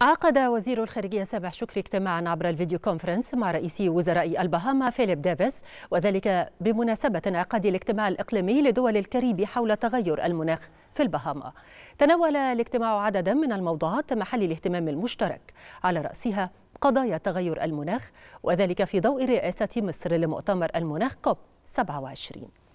عقد وزير الخارجية سامح شكري اجتماعا عبر الفيديو كونفرنس مع رئيس وزراء البهاما فيليب ديفيس وذلك بمناسبة انعقاد الاجتماع الإقليمي لدول الكاريبي حول تغير المناخ في البهاما تناول الاجتماع عددا من الموضوعات محل الاهتمام المشترك على رأسها قضايا تغير المناخ وذلك في ضوء رئاسة مصر لمؤتمر المناخ كوب 27